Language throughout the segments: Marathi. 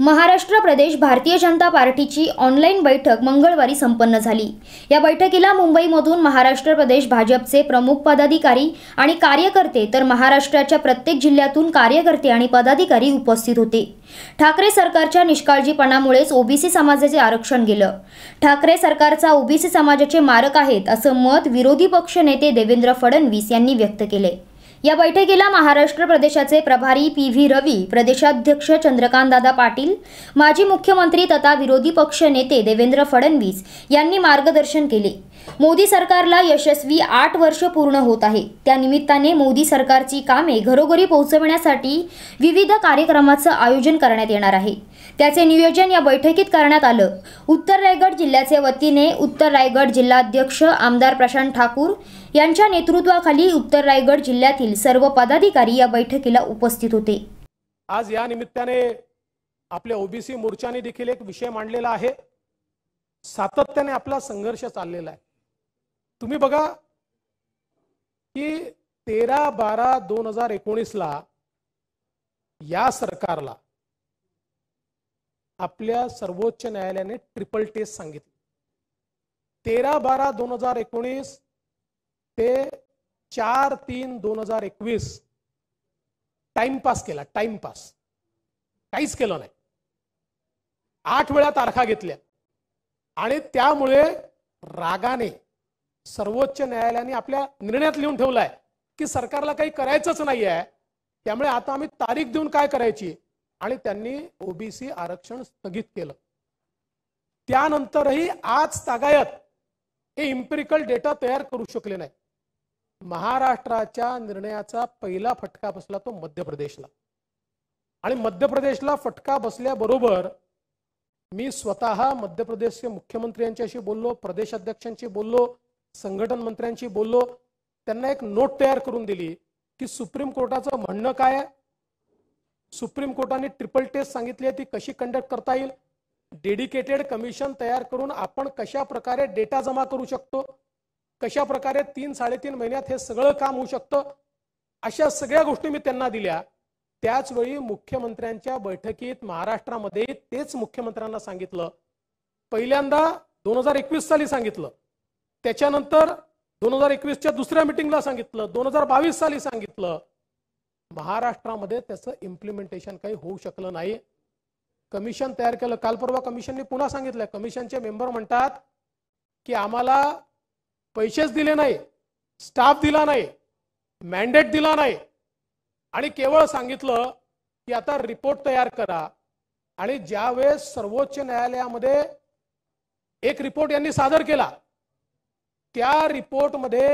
महाराष्ट्र प्रदेश भारतीय जनता पार्टीची ऑनलाईन बैठक मंगळवारी संपन्न झाली या बैठकीला मुंबईमधून महाराष्ट्र प्रदेश भाजपचे प्रमुख पदाधिकारी आणि कार्यकर्ते तर महाराष्ट्राच्या प्रत्येक जिल्ह्यातून कार्यकर्ते आणि पदाधिकारी उपस्थित होते ठाकरे सरकारच्या निष्काळजीपणामुळेच ओबीसी समाजाचे आरक्षण गेलं ठाकरे सरकारचा ओबीसी समाजाचे मारक आहेत असं मत विरोधी पक्षनेते देवेंद्र फडणवीस यांनी व्यक्त केले या बैठकीला महाराष्ट्र प्रदेशाचे प्रभारी पी व्ही रवी प्रदेशाध्यक्ष चंद्रकांतदादा पाटील माजी मुख्यमंत्री तथा विरोधी पक्ष नेते देवेंद्र फडणवीस यांनी मार्गदर्शन केले मोदी सरकारला यशस्वी आठ वर्ष पूर्ण होत आहे त्या निमित्ताने मोदी सरकारची कामे घरोघरी पोहोचवण्यासाठी विविध कार्यक्रमाचं आयोजन करण्यात येणार आहे त्याचे नियोजन या बैठकीत करण्यात आलं उत्तर रायगड जिल्ह्याचे वतीने उत्तर रायगड जिल्हाध्यक्ष आमदार प्रशांत ठाकूर यांच्या नेतृत्वाखाली उत्तर रायगड जिल्ह्यातील सर्व पदाधिकारी या बैठकीला उपस्थित होते आज या निमित्ताने आपल्या ओबीसी मोर्चाने देखील एक विषय मांडलेला आहे सातत्याने आपला संघर्ष चाललेला आहे तुम्ही बघा की तेरा बारा दोन हजार एकोणीसला या सरकारला आपल्या सर्वोच्च न्यायालयाने ट्रिपल टेस्ट सांगितली तेरा बारा दोन हजार एकोणीस ते चार तीन दोन हजार एकवीस टाइमपास केला टाइमपास काहीच केलं नाही आठ वेळा तारखा घेतल्या आणि त्यामुळे रागाने सर्वोच्च न्यायालयाने आपल्या निर्णयात लिहून ठेवलाय की सरकारला काही करायचंच नाही आहे त्यामुळे आता आम्ही तारीख देऊन काय करायची आणि त्यांनी ओबीसी आरक्षण स्थगित केलं त्यानंतरही आज तागायत हे इम्पेरिकल डेटा तयार करू शकले नाही महाराष्ट्राच्या निर्णयाचा पहिला फटका बसला तो मध्य प्रदेशला आणि मध्य प्रदेशला फटका बसल्याबरोबर मी स्वतः मध्य प्रदेशचे मुख्यमंत्री यांच्याशी बोललो प्रदेशाध्यक्षांशी बोललो संघटन मंत्र्यांशी बोललो त्यांना एक नोट तयार करून दिली की सुप्रीम कोर्टाचं म्हणणं काय सुप्रीम कोर्टाने ट्रिपल टेस्ट सांगितली आहे ती कशी कंडक्ट करता येईल डेडिकेटेड कमिशन तयार करून आपण कशा प्रकारे डेटा जमा करू शकतो कशा प्रकारे तीन साडेतीन महिन्यात हे सगळं काम होऊ शकतं अशा सगळ्या गोष्टी मी त्यांना दिल्या त्याचवेळी मुख्यमंत्र्यांच्या बैठकीत महाराष्ट्रामध्ये तेच मुख्यमंत्र्यांना सांगितलं पहिल्यांदा दोन हजार एकवीस साली सांगितलं त्याच्यानंतर दोन हजार एकवीसच्या दुसऱ्या मिटिंगला सांगितलं दोन हजार बावीस साली सांगितलं महाराष्ट्रामध्ये त्याचं इम्प्लिमेंटेशन काही होऊ शकलं नाही कमिशन तयार केलं काल परवा कमिशनने पुन्हा सांगितलं कमिशनचे मेंबर म्हणतात की आम्हाला पैसेच दिले नाही स्टाफ दिला नाही मॅन्डेट दिला नाही आणि केवळ सांगितलं की आता रिपोर्ट तयार करा आणि ज्यावेळेस सर्वोच्च न्यायालयामध्ये एक रिपोर्ट यांनी सादर केला त्या रिपोर्टमध्ये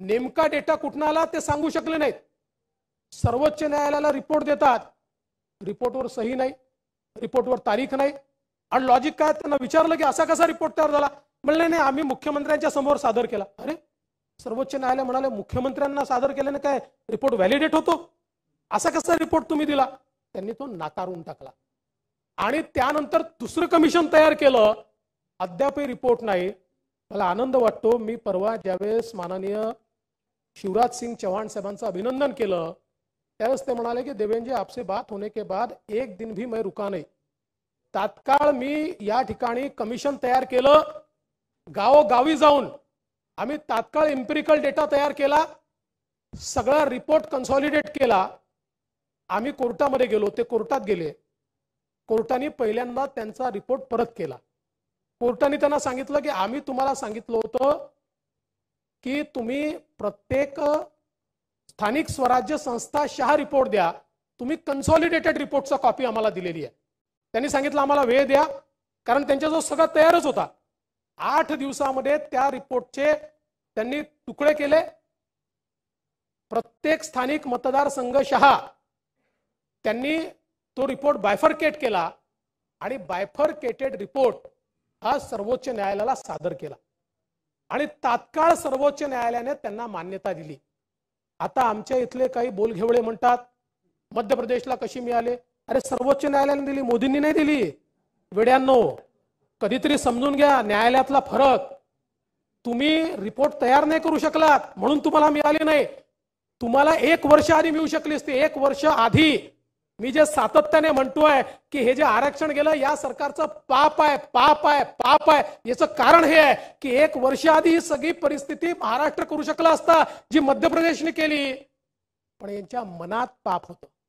नेमका डेटा कुठून आला ते सांगू शकले नाहीत सर्वोच्च न्यायालयाला रिपोर्ट देतात रिपोर्टवर सही नाही रिपोर्टवर तारीख नाही आणि लॉजिक काय त्यांना विचारलं की असा कसा रिपोर्ट तयार झाला म्हणले नाही आम्ही मुख्यमंत्र्यांच्या समोर सादर केला अरे सर्वोच्च न्यायालय म्हणाले मुख्यमंत्र्यांना सादर केल्याने काय रिपोर्ट व्हॅलिडेट होतो असा कसा रिपोर्ट तुम्ही दिला त्यांनी तो नाकारून टाकला आणि त्यानंतर दुसरं कमिशन तयार केलं अद्यापही रिपोर्ट नाही मला आनंद वाटतो मी परवा ज्यावेळेस माननीय शिवराज सिंग चव्हाण साहेबांचं अभिनंदन केलं त्यावेळेस ते म्हणाले की देवेंद्रजी आपसे बात होणे के बाद एक दिन भी मैं रुका नाही तात्काळ मी या ठिकाणी कमिशन तयार केलं गावोगावी जाऊन आम्ही तात्काळ एम्पिरिकल डेटा तयार केला सगळा रिपोर्ट कन्सॉलिडेट केला आम्ही कोर्टामध्ये गेलो ते कोर्टात गेले कोर्टाने पहिल्यांदा त्यांचा रिपोर्ट परत केला कोर्टाने त्यांना सांगितलं की आम्ही तुम्हाला सांगितलं होतं की तुम्ही प्रत्येक स्थानिक स्वराज्य संस्था शहा रिपोर्ट द्या तुम्ही कन्सॉलिडेटेड रिपोर्टचा कॉपी आम्हाला दिलेली आहे त्यांनी सांगितलं आम्हाला वेळ द्या कारण जो सगळा तयारच होता आठ दिवसामध्ये त्या रिपोर्टचे त्यांनी तुकडे केले प्रत्येक स्थानिक मतदारसंघ शहा त्यांनी तो रिपोर्ट बायफरकेट केला आणि बायफरकेटेड रिपोर्ट हा सर्वोच्च न्यायालयाला सादर केला आणि तात्काळ सर्वोच्च न्यायालयाने त्यांना मान्यता दिली आता आमच्या इथले काही बोलघेवळे म्हणतात मध्य प्रदेशला कशी मिळाले अरे सर्वोच्च न्यायालयाने दिली मोदींनी नाही दिली वेड्यांनो कधीतरी समजून घ्या न्यायालयातला फरक तुम्ही रिपोर्ट तयार नाही करू शकलात म्हणून तुम्हाला मिळाली नाही तुम्हाला एक वर्ष आधी मिळू शकली असती एक वर्ष आधी मी जे सातत्याने म्हणतोय की हे जे आरक्षण गेलं या सरकारचं पाप आहे पाप आहे पाप आहे याचं कारण हे आहे की एक वर्ष आधी ही सगळी परिस्थिती महाराष्ट्र करू शकला असता जी मध्य प्रदेशने केली पण यांच्या मनात पाप होतं